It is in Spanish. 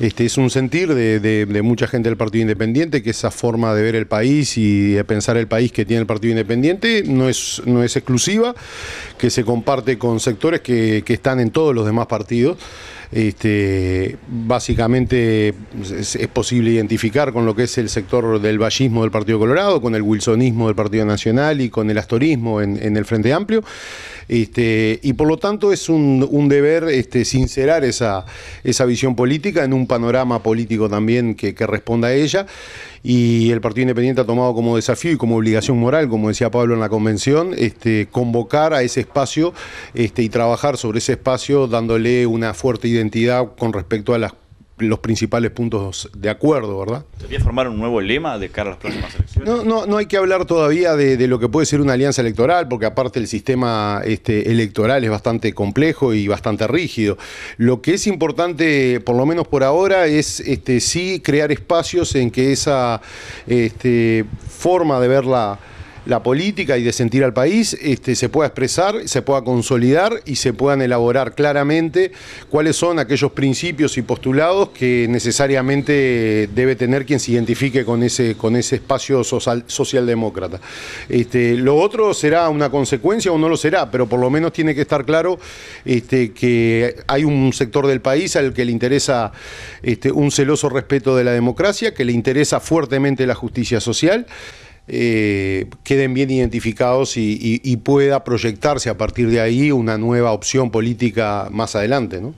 Este, es un sentir de, mucha gente del Partido Independiente que esa forma de ver el país y de pensar el país que tiene el Partido Independiente no es, exclusiva, que se comparte con sectores que están en todos los demás partidos. Este, básicamente es, posible identificar con lo que es el sector del vallismo del Partido Colorado, con el wilsonismo del Partido Nacional y con el astorismo en, el Frente Amplio. Este, y por lo tanto es un, deber este, sincerar esa, esa visión política en un panorama político también que responda a ella y el Partido Independiente ha tomado como desafío y como obligación moral, como decía Pablo en la convención, este, convocar a ese espacio este, y trabajar sobre ese espacio dándole una fuerte identidad con respecto a las los principales puntos de acuerdo, ¿verdad? ¿Debería formar un nuevo lema de cara a las próximas elecciones? No, no, hay que hablar todavía de, lo que puede ser una alianza electoral, porque aparte el sistema este, electoral es bastante complejo y bastante rígido. Lo que es importante, por lo menos por ahora, es este, sí crear espacios en que esa este, forma de verla la política y de sentir al país, este, se pueda expresar, se pueda consolidar y se puedan elaborar claramente cuáles son aquellos principios y postulados que necesariamente debe tener quien se identifique con ese, con ese espacio socialdemócrata. Este, lo otro será una consecuencia o no lo será, pero por lo menos tiene que estar claro este, que hay un sector del país al que le interesa un celoso respeto de la democracia, que le interesa fuertemente la justicia social. Eh, queden bien identificados y, pueda proyectarse a partir de ahí una nueva opción política más adelante. ¿no?